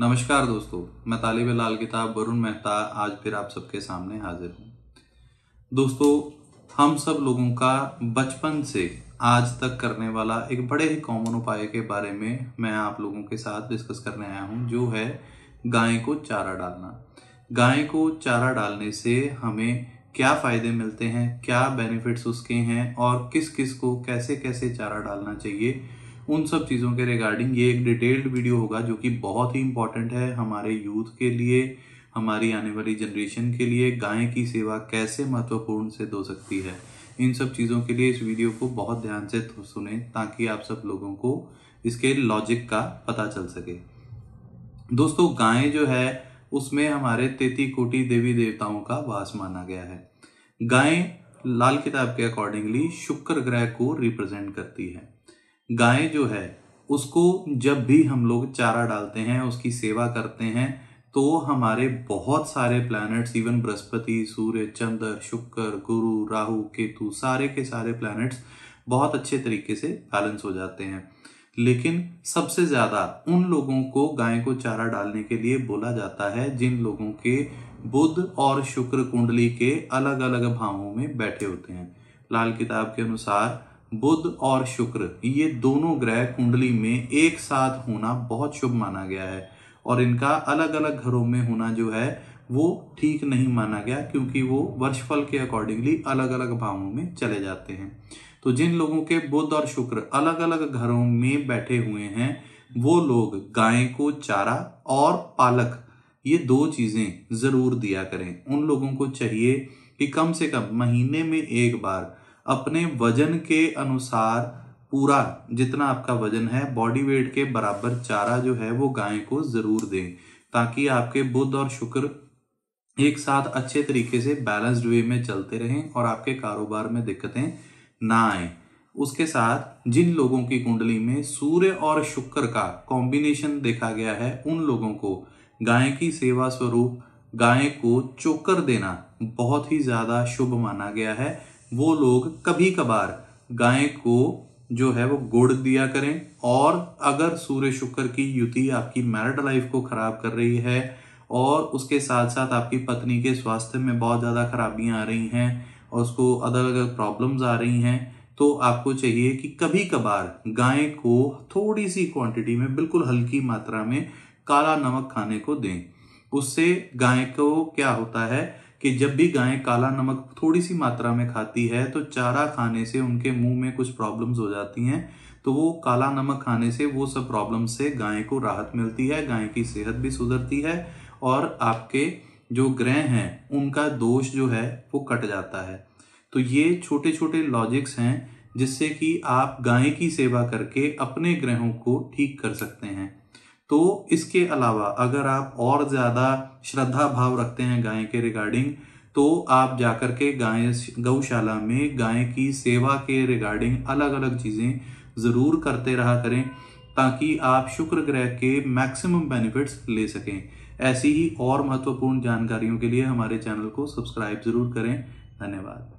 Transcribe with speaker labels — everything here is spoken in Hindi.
Speaker 1: नमस्कार दोस्तों मैं तालिब लाल किताब वरुण मेहता आज फिर आप सबके सामने हाजिर हूँ दोस्तों हम सब लोगों का बचपन से आज तक करने वाला एक बड़े ही कॉमन उपाय के बारे में मैं आप लोगों के साथ डिस्कस करने आया हूँ जो है गाय को चारा डालना गाय को चारा डालने से हमें क्या फ़ायदे मिलते हैं क्या बेनिफिट्स उसके हैं और किस किस को कैसे कैसे चारा डालना चाहिए उन सब चीज़ों के रिगार्डिंग ये एक डिटेल्ड वीडियो होगा जो कि बहुत ही इम्पॉर्टेंट है हमारे यूथ के लिए हमारी आने वाली जनरेशन के लिए गाय की सेवा कैसे महत्वपूर्ण सिद्ध हो सकती है इन सब चीज़ों के लिए इस वीडियो को बहुत ध्यान से तो सुने ताकि आप सब लोगों को इसके लॉजिक का पता चल सके दोस्तों गाय जो है उसमें हमारे तेती कोटि देवी देवताओं का वास माना गया है गाय लाल किताब के अकॉर्डिंगली शुक्र ग्रह को रिप्रेजेंट करती है गाय जो है उसको जब भी हम लोग चारा डालते हैं उसकी सेवा करते हैं तो हमारे बहुत सारे प्लैनेट्स इवन बृहस्पति सूर्य चंद्र शुक्र गुरु राहु केतु सारे के सारे प्लैनेट्स बहुत अच्छे तरीके से बैलेंस हो जाते हैं लेकिन सबसे ज़्यादा उन लोगों को गाय को चारा डालने के लिए बोला जाता है जिन लोगों के बुद्ध और शुक्र कुंडली के अलग अलग भावों में बैठे होते हैं लाल किताब के अनुसार बुध और शुक्र ये दोनों ग्रह कुंडली में एक साथ होना बहुत शुभ माना गया है और इनका अलग अलग घरों में होना जो है वो ठीक नहीं माना गया क्योंकि वो वर्षफल के अकॉर्डिंगली अलग अलग भावों में चले जाते हैं तो जिन लोगों के बुध और शुक्र अलग अलग घरों में बैठे हुए हैं वो लोग गाय को चारा और पालक ये दो चीज़ें ज़रूर दिया करें उन लोगों को चाहिए कि कम से कम महीने में एक बार अपने वजन के अनुसार पूरा जितना आपका वजन है बॉडी वेट के बराबर चारा जो है वो गाय को जरूर दें ताकि आपके बुध और शुक्र एक साथ अच्छे तरीके से बैलेंस्ड वे में चलते रहें और आपके कारोबार में दिक्कतें ना आए उसके साथ जिन लोगों की कुंडली में सूर्य और शुक्र का कॉम्बिनेशन देखा गया है उन लोगों को गाय की सेवा स्वरूप गाय को चोकर देना बहुत ही ज्यादा शुभ माना गया है वो लोग कभी कभार गाय को जो है वो गुड़ दिया करें और अगर सूर्य शुक्र की युति आपकी मैरिड लाइफ को खराब कर रही है और उसके साथ साथ आपकी पत्नी के स्वास्थ्य में बहुत ज़्यादा खराबियाँ आ रही हैं और उसको अलग अलग प्रॉब्लम्स आ रही हैं तो आपको चाहिए कि कभी कभार गाय को थोड़ी सी क्वांटिटी में बिल्कुल हल्की मात्रा में काला नमक खाने को दें उससे गाय को क्या होता है कि जब भी गाय काला नमक थोड़ी सी मात्रा में खाती है तो चारा खाने से उनके मुंह में कुछ प्रॉब्लम्स हो जाती हैं तो वो काला नमक खाने से वो सब प्रॉब्लम से गाय को राहत मिलती है गाय की सेहत भी सुधरती है और आपके जो ग्रह हैं उनका दोष जो है वो कट जाता है तो ये छोटे छोटे लॉजिक्स हैं जिससे कि आप गाय की सेवा करके अपने ग्रहों को ठीक कर सकते हैं तो इसके अलावा अगर आप और ज़्यादा श्रद्धा भाव रखते हैं गाय के रिगार्डिंग तो आप जाकर के गाय गौशाला में गाय की सेवा के रिगार्डिंग अलग अलग चीज़ें ज़रूर करते रहा करें ताकि आप शुक्र ग्रह के मैक्सिमम बेनिफिट्स ले सकें ऐसी ही और महत्वपूर्ण जानकारियों के लिए हमारे चैनल को सब्सक्राइब ज़रूर करें धन्यवाद